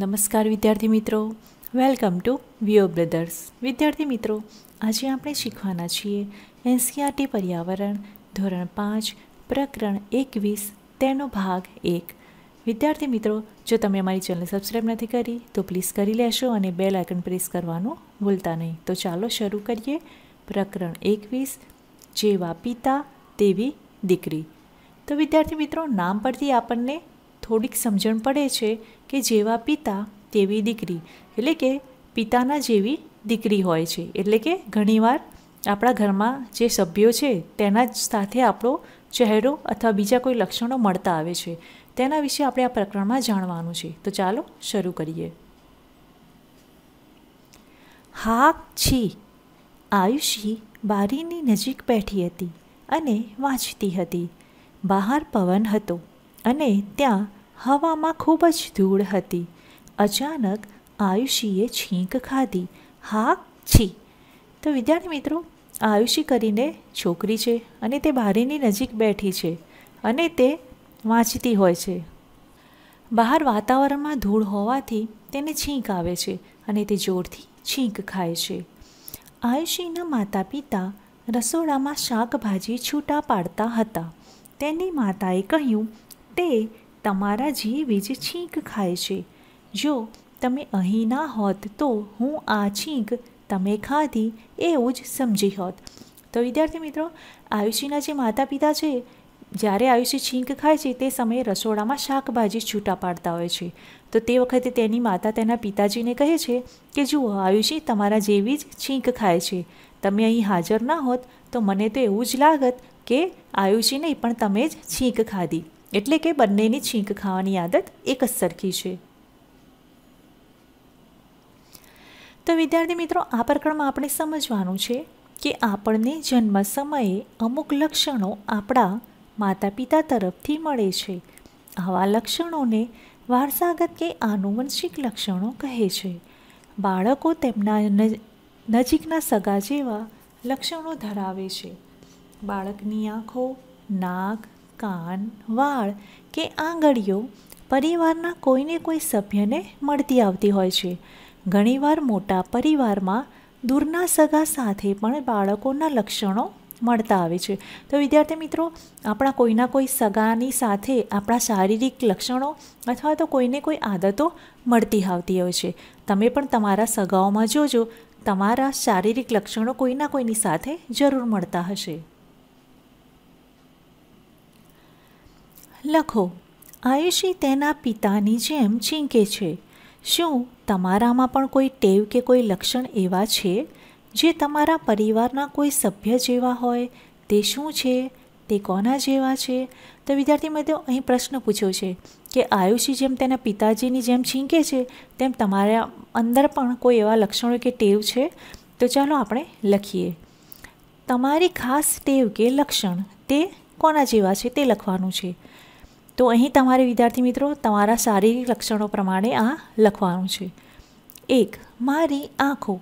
નમસ્કાર વિદ્યાર્થી મિત્રો વેલકમ ટુ વિયો બ્રધર્સ વિદ્યાર્થી મિત્રો આજે આપણે શીખવાના છીએ એનસીઆરટી e પર્યાવરણ ધોરણ પાંચ પ્રકરણ એકવીસ તેનો ભાગ એક વિદ્યાર્થી મિત્રો જો તમે અમારી ચેનલ સબસ્ક્રાઈબ નથી કરી તો પ્લીઝ કરી લેશો અને બેલ આઇકન પ્રેસ કરવાનું ભૂલતા નહીં તો ચાલો શરૂ કરીએ પ્રકરણ એકવીસ જેવા પિતા તેવી દીકરી તો વિદ્યાર્થી મિત્રો નામ પરથી આપણને થોડીક સમજણ પડે છે કે જેવા પિતા તેવી દીકરી એટલે કે પિતાના જેવી દીકરી હોય છે એટલે કે ઘણીવાર આપણા ઘરમાં જે સભ્યો છે તેના જ સાથે આપણો ચહેરો અથવા બીજા કોઈ લક્ષણો મળતા આવે છે તેના વિશે આપણે આ પ્રકરણમાં જાણવાનું છે તો ચાલો શરૂ કરીએ હા છી આયુષી બારીની નજીક બેઠી હતી અને વાંચતી હતી બહાર પવન હતો અને ત્યાં હવામાં ખૂબ જ ધૂળ હતી અચાનક આયુષીએ છીંક ખાધી હા છી તો વિદ્યાર્થી મિત્રો આયુષી કરીને છોકરી છે અને તે બારીની નજીક બેઠી છે અને તે વાંચતી હોય છે બહાર વાતાવરણમાં ધૂળ હોવાથી તેને છીંક આવે છે અને તે જોરથી છીંક ખાય છે આયુષીના માતા પિતા રસોડામાં શાકભાજી છૂટા પાડતા હતા તેની માતાએ કહ્યું તે તમારા જેવી જ છીંક ખાય છે જો તમે અહીં ના હોત તો હું આ છીંક તમે ખાધી એવું જ સમજી હોત તો વિદ્યાર્થી મિત્રો આયુષીના જે માતા પિતા છે જ્યારે આયુષી છીંક ખાય છે તે સમયે રસોડામાં શાકભાજી છૂટા પાડતા હોય છે તો તે વખતે તેની માતા તેના પિતાજીને કહે છે કે જુઓ આયુષી તમારા જેવી જ છીંક ખાય છે તમે અહીં હાજર ના હોત તો મને તો એવું જ લાગત કે આયુષી નહીં પણ તમે જ છીંક ખાધી એટલે કે બંનેની છીંક ખાવાની આદત એક જ સરખી છે તો વિદ્યાર્થી મિત્રો આ પ્રકરણમાં આપણે સમજવાનું છે કે આપણને જન્મ સમયે અમુક લક્ષણો આપણા માતા પિતા તરફથી મળે છે આવા લક્ષણોને વારસાગત કે આનુવંશિક લક્ષણો કહે છે બાળકો તેમના નજીકના સગા જેવા લક્ષણો ધરાવે છે બાળકની આંખો નાક કાન વાળ કે આંગળીઓ પરિવારના કોઈને કોઈ સભ્યને મળતી આવતી હોય છે ઘણીવાર મોટા પરિવારમાં દૂરના સગા સાથે પણ બાળકોના લક્ષણો મળતા આવે છે તો વિદ્યાર્થી મિત્રો આપણા કોઈના કોઈ સગાની સાથે આપણા શારીરિક લક્ષણો અથવા તો કોઈને કોઈ આદતો મળતી આવતી હોય છે તમે પણ તમારા સગાઓમાં જોજો તમારા શારીરિક લક્ષણો કોઈના કોઈની સાથે જરૂર મળતા હશે લખો આયુષી તેના પિતાની જેમ ચીંકે છે શું તમારામાં પણ કોઈ ટેવ કે કોઈ લક્ષણ એવા છે જે તમારા પરિવારના કોઈ સભ્ય જેવા હોય તે શું છે તે કોના જેવા છે તો વિદ્યાર્થી મિત્રો અહીં પ્રશ્ન પૂછ્યો છે કે આયુષી જેમ તેના પિતાજીની જેમ છીંકે છે તેમ તમારા અંદર પણ કોઈ એવા લક્ષણો કે ટેવ છે તો ચાલો આપણે લખીએ તમારી ખાસ ટેવ કે લક્ષણ તે કોના જેવા છે તે લખવાનું છે તો અહીં તમારે વિદ્યાર્થી મિત્રો તમારા શારીરિક લક્ષણો પ્રમાણે આ લખવાનું છે એક મારી આંખો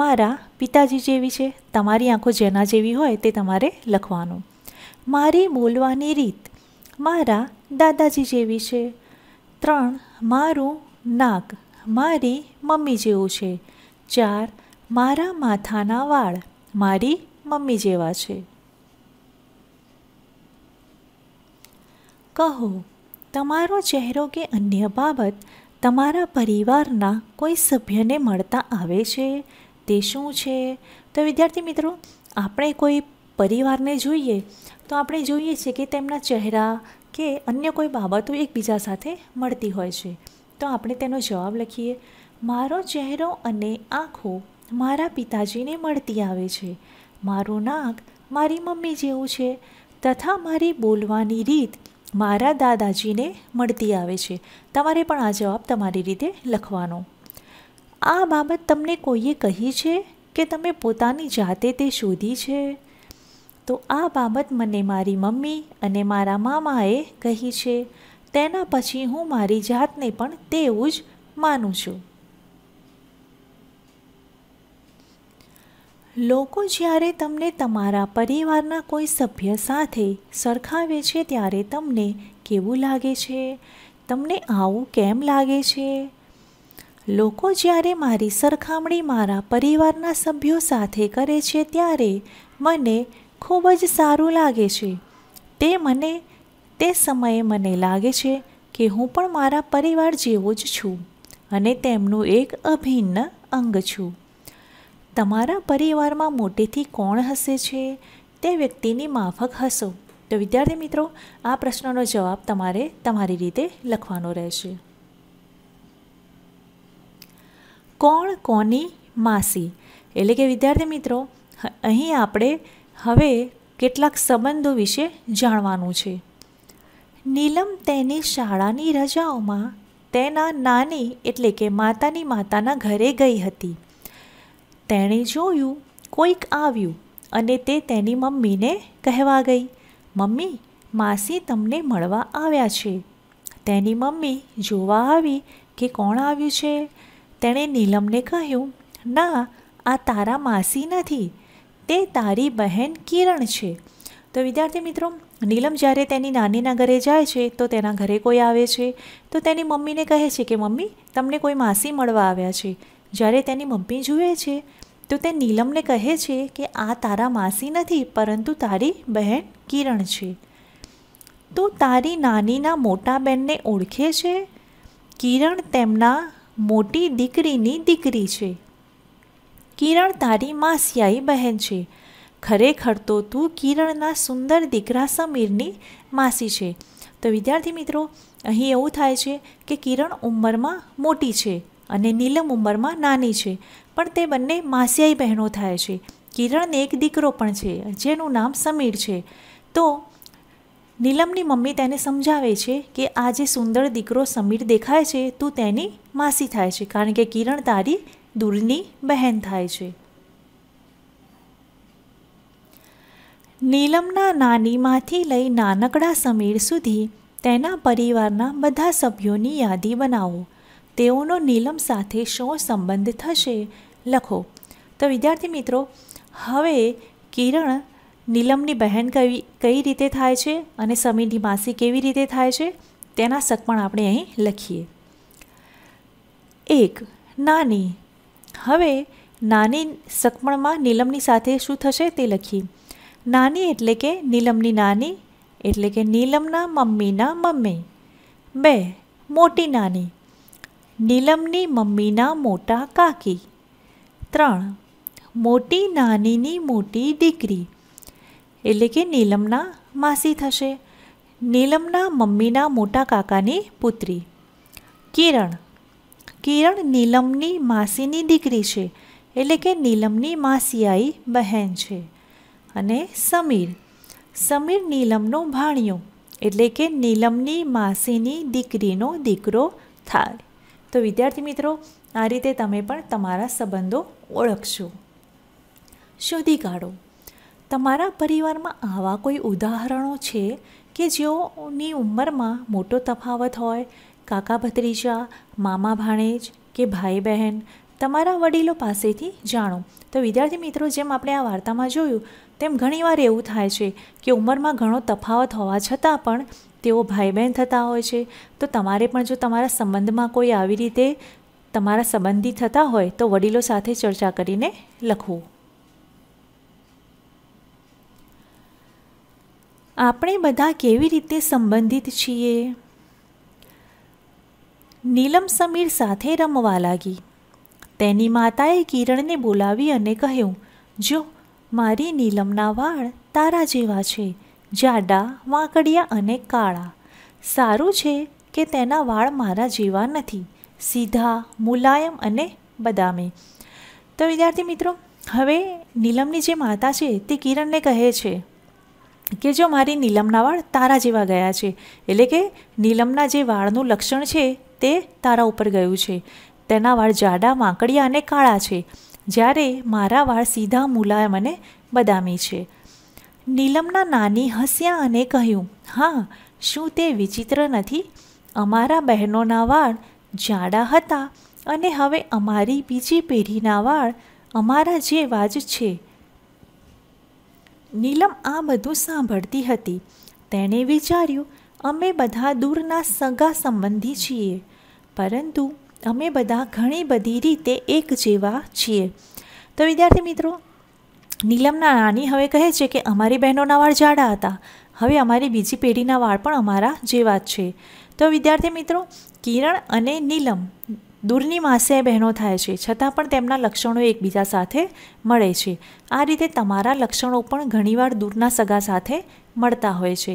મારા પિતાજી જેવી છે તમારી આંખો જેના જેવી હોય તે તમારે લખવાનું મારી બોલવાની રીત મારા દાદાજી જેવી છે ત્રણ મારું નાક મારી મમ્મી જેવું છે ચાર મારા માથાના વાળ મારી મમ્મી જેવા છે કહો તમારો ચહેરો કે અન્ય બાબત તમારા પરિવારના કોઈ સભ્યને મળતા આવે છે તે શું છે તો વિદ્યાર્થી મિત્રો આપણે કોઈ પરિવારને જોઈએ તો આપણે જોઈએ છીએ કે તેમના ચહેરા કે અન્ય કોઈ બાબતો એકબીજા સાથે મળતી હોય છે તો આપણે તેનો જવાબ લખીએ મારો ચહેરો અને આંખો મારા પિતાજીને મળતી આવે છે મારું નાક મારી મમ્મી જેવું છે તથા મારી બોલવાની રીત મારા દાદાજીને મળતી આવે છે તમારે પણ આ જવાબ તમારી રીતે લખવાનો આ બાબત તમને કોઈએ કહી છે કે તમે પોતાની જાતે તે શોધી છે તો આ બાબત મને મારી મમ્મી અને મારા મામાએ કહી છે તેના પછી હું મારી જાતને પણ તેવું જ માનું છું લોકો જ્યારે તમને તમારા પરિવારના કોઈ સભ્ય સાથે સરખાવે છે ત્યારે તમને કેવું લાગે છે તમને આવું કેમ લાગે છે લોકો જ્યારે મારી સરખામણી મારા પરિવારના સભ્યો સાથે કરે છે ત્યારે મને ખૂબ જ સારું લાગે છે તે મને તે સમયે મને લાગે છે કે હું પણ મારા પરિવાર જેવો જ છું અને તેમનું એક અભિન્ન અંગ છું તમારા પરિવારમાં મોટેથી કોણ હસે છે તે વ્યક્તિની માફક હસો તો વિદ્યાર્થી મિત્રો આ પ્રશ્નનો જવાબ તમારે તમારી રીતે લખવાનો રહેશે કોણ કોની માસી એટલે કે વિદ્યાર્થી મિત્રો અહીં આપણે હવે કેટલાક સંબંધો વિશે જાણવાનું છે નીલમ તેની શાળાની રજાઓમાં તેના નાની એટલે કે માતાની માતાના ઘરે ગઈ હતી તેણે જોયું કોઈક આવ્યું અને તે તેની મમ્મીને કહેવા ગઈ મમ્મી માસી તમને મળવા આવ્યા છે તેની મમ્મી જોવા આવી કે કોણ આવ્યું છે તેણે નીલમને કહ્યું ના આ તારા માસી નથી તે તારી બહેન કિરણ છે તો વિદ્યાર્થી મિત્રો નીલમ જ્યારે તેની નાનીના ઘરે જાય છે તો તેના ઘરે કોઈ આવે છે તો તેની મમ્મીને કહે છે કે મમ્મી તમને કોઈ માસી મળવા આવ્યા છે જ્યારે તેની મમ્મી જુએ છે તો તે નીલમને કહે છે કે આ તારા માસી નથી પરંતુ તારી બહેન કિરણ છે તો તારી નાનીના મોટા બહેનને ઓળખે છે કિરણ તેમના મોટી દીકરીની દીકરી છે કિરણ તારી માસિયાઈ બહેન છે ખરેખર તો તું કિરણના સુંદર દીકરા સમીરની માસી છે તો વિદ્યાર્થી મિત્રો અહીં એવું થાય છે કે કિરણ ઉંમરમાં મોટી છે અને નીલમ ઉંમરમાં નાની છે પણ તે બંને માસિયાઈ બહેનો થાય છે કિરણને એક દીકરો પણ છે જેનું નામ સમીર છે તો નીલમની મમ્મી તેને સમજાવે છે કે આ જે સુંદર દીકરો સમીર દેખાય છે તું તેની માસી થાય છે કારણ કે કિરણ તારી દૂરની બહેન થાય છે નીલમના નાનીમાંથી લઈ નાનકડા સમીર સુધી તેના પરિવારના બધા સભ્યોની યાદી બનાવો તેઓનો નીલમ સાથે શો સંબંધ થશે લખો તો વિદ્યાર્થી મિત્રો હવે કિરણ નીલમની બહેન કઈ કઈ રીતે થાય છે અને સમીરની માસી કેવી રીતે થાય છે તેના સકમણ આપણે અહીં લખીએ એક નાની હવે નાની સકમણમાં નીલમની સાથે શું થશે તે લખીએ નાની એટલે કે નીલમની નાની એટલે કે નીલમના મમ્મીના મમ્મી બે મોટી નાની નીલમની મમ્મીના મોટા કાકી ત્રણ મોટી નાનીની મોટી દીકરી એટલે કે નીલમના માસી થશે નીલમના મમ્મીના મોટા કાકાની પુત્રી કિરણ કિરણ નીલમની માસીની દીકરી છે એટલે કે નીલમની માસીયાઈ બહેન છે અને સમીર સમીર નીલમનો ભાણિયો એટલે કે નીલમની માસીની દીકરીનો દીકરો થાય તો વિદ્યાર્થી મિત્રો આ રીતે તમે પણ તમારા સંબંધો ઓળખશો શોધી કાઢો તમારા પરિવારમાં આવા કોઈ ઉદાહરણો છે કે જેઓની ઉંમરમાં મોટો તફાવત હોય કાકા ભત્રીજા મામા ભાણેજ કે ભાઈ બહેન તમારા વડીલો પાસેથી જાણો તો વિદ્યાર્થી મિત્રો જેમ આપણે આ વાર્તામાં જોયું તેમ ઘણીવાર એવું થાય છે કે ઉંમરમાં ઘણો તફાવત હોવા છતાં પણ તેઓ ભાઈ બહેન થતા હોય છે તો તમારે પણ જો તમારા સંબંધમાં કોઈ આવી રીતે તમારા સંબંધી થતા હોય તો વડીલો સાથે ચર્ચા કરીને લખવું આપણે બધા કેવી રીતે સંબંધિત છીએ નીલમ સમીર સાથે રમવા લાગી તેની માતાએ કિરણને બોલાવી અને કહ્યું જો મારી નીલમના વાળ તારા જેવા છે જાડા વાંકડિયા અને કાળા સારું છે કે તેના વાળ મારા જેવા નથી સીધા મુલાયમ અને બદામી તો વિદ્યાર્થી મિત્રો હવે નીલમની જે માતા છે તે કિરણને કહે છે કે જો મારી નીલમના વાળ તારા જેવા ગયા છે એટલે કે નીલમના જે વાળનું લક્ષણ છે તે તારા ઉપર ગયું છે તેના વાળ જાડા વાંકડિયા અને કાળા છે જ્યારે મારા વાળ સીધા મુલાયમ અને બદામી છે નીલમના નાની હસ્યા અને કહ્યું હા શું તે વિચિત્ર નથી અમારા બહેનોના વાળ જાડા હતા અને હવે અમારી બીજી પેઢીના વાળ અમારા જેવા જ છે નીલમ આ બધું સાંભળતી હતી તેણે વિચાર્યું અમે બધા દૂરના સગા સંબંધી છીએ પરંતુ અમે બધા ઘણી બધી રીતે એક જેવા છીએ તો વિદ્યાર્થી મિત્રો નીલમના નાની હવે કહે છે કે અમારી બહેનોના વાળ જાડા હતા હવે અમારી બીજી પેઢીના વાળ પણ અમારા જેવા જ છે તો વિદ્યાર્થી મિત્રો કિરણ અને નીલમ દૂરની માસે બહેનો થાય છે છતાં પણ તેમના લક્ષણો એકબીજા સાથે મળે છે આ રીતે તમારા લક્ષણો પણ ઘણીવાર દૂરના સગા સાથે મળતા હોય છે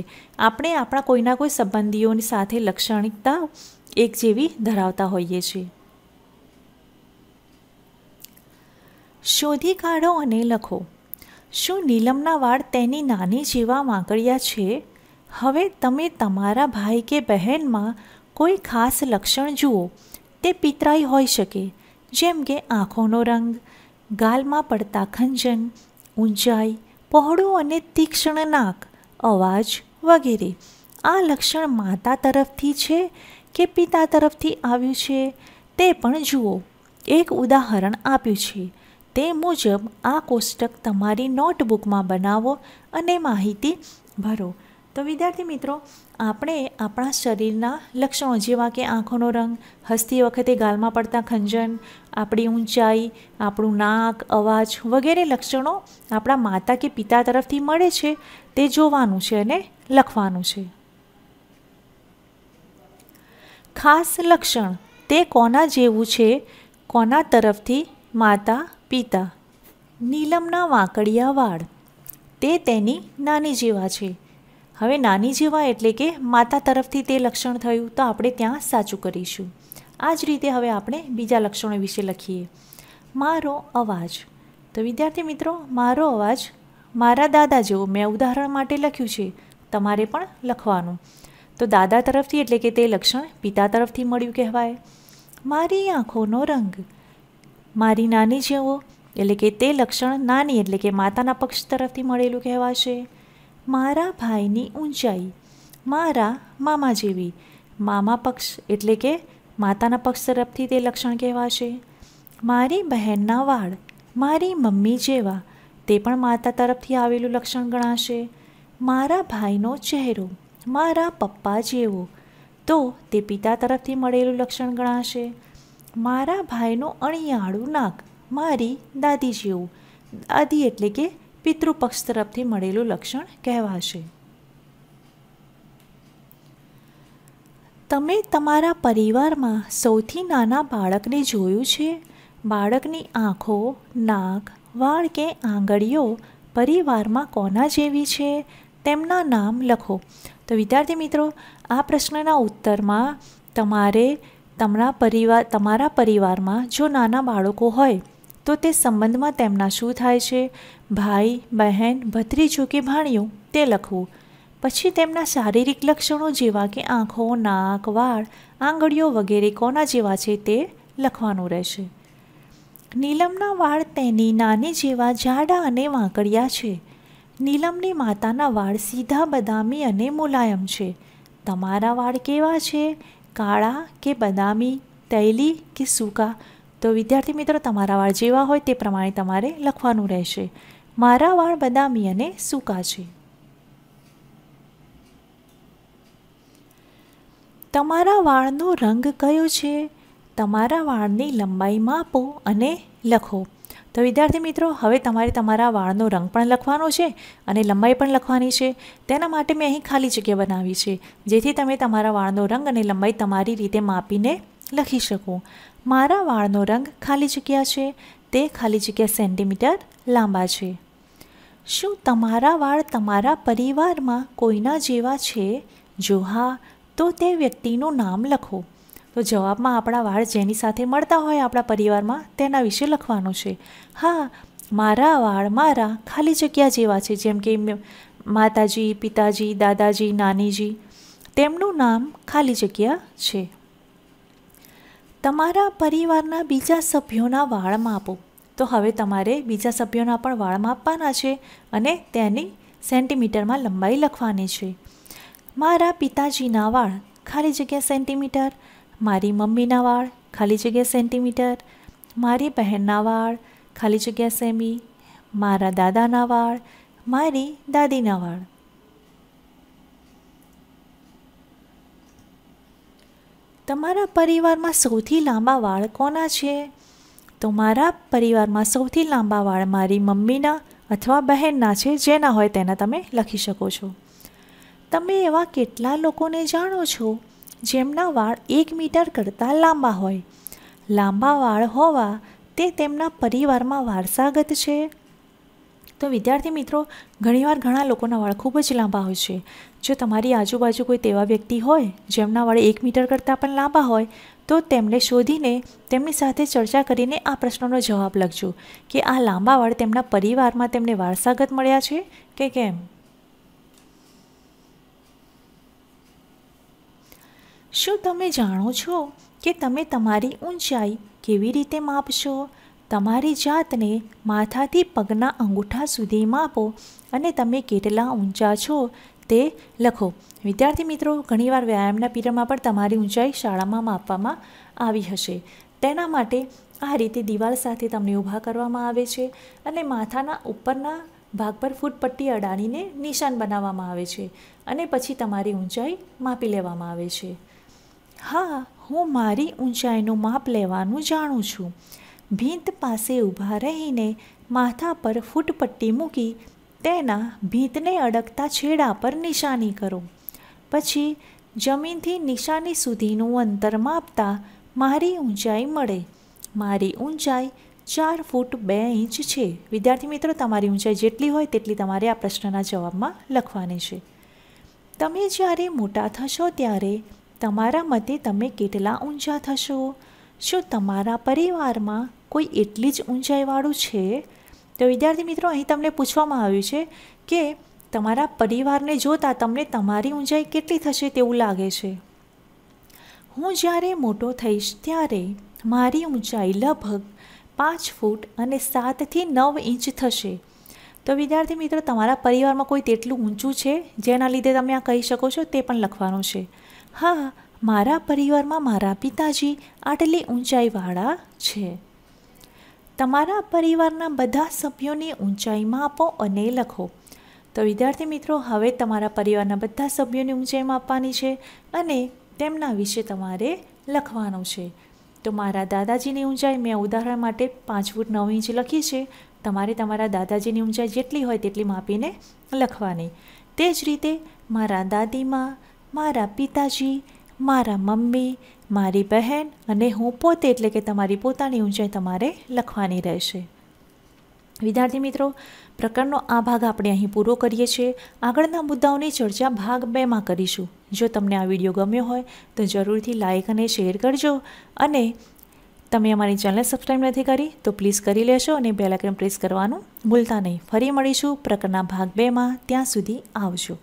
આપણે આપણા કોઈના કોઈ સંબંધીઓની સાથે લાક્ષણિકતા એક જેવી ધરાવતા હોઈએ છીએ શોધી કાઢો અને લખો શું નીલમના વાળ તેની નાની જેવા માંગડિયા છે હવે તમે તમારા ભાઈ કે બહેનમાં કોઈ ખાસ લક્ષણ જુઓ તે પિતરાઈ હોઈ શકે જેમ કે આંખોનો રંગ ગાલમાં પડતા ખંજન ઊંચાઈ પહોળું અને તીક્ષ્ણ નાક અવાજ વગેરે આ લક્ષણ માતા તરફથી છે કે પિતા તરફથી આવ્યું છે તે પણ જુઓ એક ઉદાહરણ આપ્યું છે તે મુજબ આ કોષ્ટક તમારી નોટબુકમાં બનાવો અને માહિતી ભરો તો વિદ્યાર્થી મિત્રો આપણે આપણા શરીરના લક્ષણો જેવા કે આંખોનો રંગ હસતી વખતે ગાલમાં પડતા ખંજન આપણી ઊંચાઈ આપણું નાક અવાજ વગેરે લક્ષણો આપણા માતા કે પિતા તરફથી મળે છે તે જોવાનું છે અને લખવાનું છે ખાસ લક્ષણ તે કોના જેવું છે કોના તરફથી માતા પિતા નીલમના વાંકડિયા વાળ તે તેની નાની જેવા છે હવે નાની જેવા એટલે કે માતા તરફથી તે લક્ષણ થયું તો આપણે ત્યાં સાચું કરીશું આ જ રીતે હવે આપણે બીજા લક્ષણો વિશે લખીએ મારો અવાજ તો વિદ્યાર્થી મિત્રો મારો અવાજ મારા દાદા જેવો મેં ઉદાહરણ માટે લખ્યું છે તમારે પણ લખવાનું તો દાદા તરફથી એટલે કે તે લક્ષણ પિતા તરફથી મળ્યું કહેવાય મારી આંખોનો રંગ મારી નાની જેવો એટલે કે તે લક્ષણ નાની એટલે કે માતાના પક્ષ તરફથી મળેલું કહેવાશે મારા ભાઈની ઊંચાઈ મારા મામા જેવી મામા પક્ષ એટલે કે માતાના પક્ષ તરફથી તે લક્ષણ કહેવાશે મારી બહેનના વાળ મારી મમ્મી જેવા તે પણ માતા તરફથી આવેલું લક્ષણ ગણાશે મારા ભાઈનો ચહેરો મારા પપ્પા જેવો તો તે પિતા તરફથી મળેલું લક્ષણ ગણાશે મારા ભાઈનું અણિયાળું નાક મારી દાદી જેવું દાદી એટલે કે પિતૃપક્ષ તરફથી મળેલું લક્ષણ કહેવાશે તમે તમારા પરિવારમાં સૌથી નાના બાળકને જોયું છે બાળકની આંખો નાક વાળ કે આંગળીઓ પરિવારમાં કોના જેવી છે તેમના નામ લખો તો વિદ્યાર્થી મિત્રો આ પ્રશ્નના ઉત્તરમાં તમારે તમારા પરિવાર તમારા પરિવારમાં જો નાના બાળકો હોય તો તે સંબંધમાં તેમના શું થાય છે ભાઈ બહેન ભત્રીજો કે ભાણિયું તે લખવું પછી તેમના શારીરિક લક્ષણો જેવા કે આંખો નાક વાળ આંગળીઓ વગેરે કોના જેવા છે તે લખવાનું રહેશે નીલમના વાળ તેની નાની જેવા જાડા અને વાંકડિયા છે નીલમની માતાના વાળ સીધા બદામી અને મુલાયમ છે તમારા વાળ કેવા છે કાળા કે બદામી તૈલી કે સૂકા તો વિદ્યાર્થી મિત્રો તમારા વાળ જેવા હોય તે પ્રમાણે તમારે લખવાનું રહેશે મારા વાળ બદામી અને સૂકા છે તમારા વાળનો રંગ કયો છે તમારા વાળની લંબાઈ માપો અને લખો તો વિદ્યાર્થી મિત્રો હવે તમારે તમારા વાળનો રંગ પણ લખવાનો છે અને લંબાઈ પણ લખવાની છે તેના માટે મેં અહીં ખાલી જગ્યા બનાવી છે જેથી તમે તમારા વાળનો રંગ અને લંબાઈ તમારી રીતે માપીને લખી શકો મારા વાળનો રંગ ખાલી જગ્યા છે તે ખાલી જગ્યા સેન્ટીમીટર લાંબા છે શું તમારા વાળ તમારા પરિવારમાં કોઈના જેવા છે જો હા તો તે વ્યક્તિનું નામ લખો તો જવાબમાં આપણા વાળ જેની સાથે મળતા હોય આપણા પરિવારમાં તેના વિશે લખવાનું છે હા મારા વાળ મારા ખાલી જગ્યા જેવા છે જેમ કે માતાજી પિતાજી દાદાજી નાનીજી તેમનું નામ ખાલી જગ્યા છે તમારા પરિવારના બીજા સભ્યોના વાળ માપો તો હવે તમારે બીજા સભ્યોના પણ વાળ માપવાના છે અને તેની સેન્ટીમીટરમાં લંબાઈ લખવાની છે મારા પિતાજીના વાળ ખાલી જગ્યા સેન્ટીમીટર મારી મમ્મીના વાળ ખાલી જગ્યા સેન્ટીમીટર મારી બહેનના વાળ ખાલી જગ્યા સેમી મારા દાદાના વાળ મારી દાદીના વાળ તમારા પરિવારમાં સૌથી લાંબા વાળ કોના છે તો મારા પરિવારમાં સૌથી લાંબા વાળ મારી મમ્મીના અથવા બહેનના છે જેના હોય તેના તમે લખી શકો છો તમે એવા કેટલા લોકોને જાણો છો જેમના વાળ એક મીટર કરતાં લાંબા હોય લાંબા વાળ હોવા તે તેમના પરિવારમાં વારસાગત છે તો વિદ્યાર્થી મિત્રો ઘણીવાર ઘણા લોકોના વાળ ખૂબ જ લાંબા હોય છે જો તમારી આજુબાજુ કોઈ તેવા વ્યક્તિ હોય જેમના વાળ એક મીટર કરતાં પણ લાંબા હોય તો તેમને શોધીને તેમની સાથે ચર્ચા કરીને આ પ્રશ્નનો જવાબ લખજો કે આ લાંબા વાળ તેમના પરિવારમાં તેમને વારસાગત મળ્યા છે કે કેમ શું તમે જાણો છો કે તમે તમારી ઊંચાઈ કેવી રીતે માપશો તમારી જાતને માથાથી પગના અંગૂઠા સુધી માપો અને તમે કેટલા ઊંચા છો તે લખો વિદ્યાર્થી મિત્રો ઘણીવાર વ્યાયામના પીરિયડમાં પણ તમારી ઊંચાઈ શાળામાં માપવામાં આવી હશે તેના માટે આ રીતે દિવાલ સાથે તમને ઊભા કરવામાં આવે છે અને માથાના ઉપરના ભાગ પર ફૂટપટ્ટી અડાડીને નિશાન બનાવવામાં આવે છે અને પછી તમારી ઊંચાઈ માપી લેવામાં આવે છે હા હું મારી ઊંચાઈનું માપ લેવાનું જાણું છું ભીંત પાસે ઊભા રહીને માથા પર ફૂટપટ્ટી મૂકી તેના ભીંતને અડકતા છેડા પર નિશાની કરો પછી જમીનથી નિશાની સુધીનું અંતર માપતા મારી ઊંચાઈ મળે મારી ઊંચાઈ ચાર ફૂટ બે ઇંચ છે વિદ્યાર્થી મિત્રો તમારી ઊંચાઈ જેટલી હોય તેટલી તમારે આ પ્રશ્નના જવાબમાં લખવાની છે તમે જ્યારે મોટા થશો ત્યારે તમારા મતે તમે કેટલા ઊંચા થશો શું તમારા પરિવારમાં કોઈ એટલી જ ઊંચાઈવાળું છે તો વિદ્યાર્થી મિત્રો અહીં તમને પૂછવામાં આવ્યું છે કે તમારા પરિવારને જોતાં તમને તમારી ઊંચાઈ કેટલી થશે તેવું લાગે છે હું જ્યારે મોટો થઈશ ત્યારે મારી ઊંચાઈ લગભગ પાંચ ફૂટ અને સાતથી નવ ઇંચ થશે તો વિદ્યાર્થી મિત્રો તમારા પરિવારમાં કોઈ તેટલું ઊંચું છે જેના લીધે તમે આ કહી શકો છો તે પણ લખવાનું છે હા મારા પરિવારમાં મારા પિતાજી આટલી ઊંચાઈવાળા છે તમારા પરિવારના બધા સભ્યોની ઊંચાઈ માપો અને લખો તો વિદ્યાર્થી મિત્રો હવે તમારા પરિવારના બધા સભ્યોની ઊંચાઈ માપવાની છે અને તેમના વિશે તમારે લખવાનું છે તો મારા દાદાજીની ઊંચાઈ મેં ઉદાહરણ માટે પાંચ ફૂટ નવ ઇંચ લખી છે તમારે તમારા દાદાજીની ઊંચાઈ જેટલી હોય તેટલી માપીને લખવાની તે જ રીતે મારા દાદીમાં મારા પિતાજી મારા મમ્મી મારી બહેન અને હું પોતે એટલે કે તમારી પોતાની ઊંચાઈ તમારે લખવાની રહેશે વિદ્યાર્થી મિત્રો પ્રકરણનો આ ભાગ આપણે અહીં પૂરો કરીએ છીએ આગળના મુદ્દાઓની ચર્ચા ભાગ બેમાં કરીશું જો તમને આ વિડીયો ગમ્યો હોય તો જરૂરથી લાઇક અને શેર કરજો અને તમે અમારી ચેનલ સબસ્ક્રાઈબ નથી કરી તો પ્લીઝ કરી લેશો અને બેલાઇકન પ્રેસ કરવાનું ભૂલતા નહીં ફરી મળીશું પ્રકરણના ભાગ બેમાં ત્યાં સુધી આવજો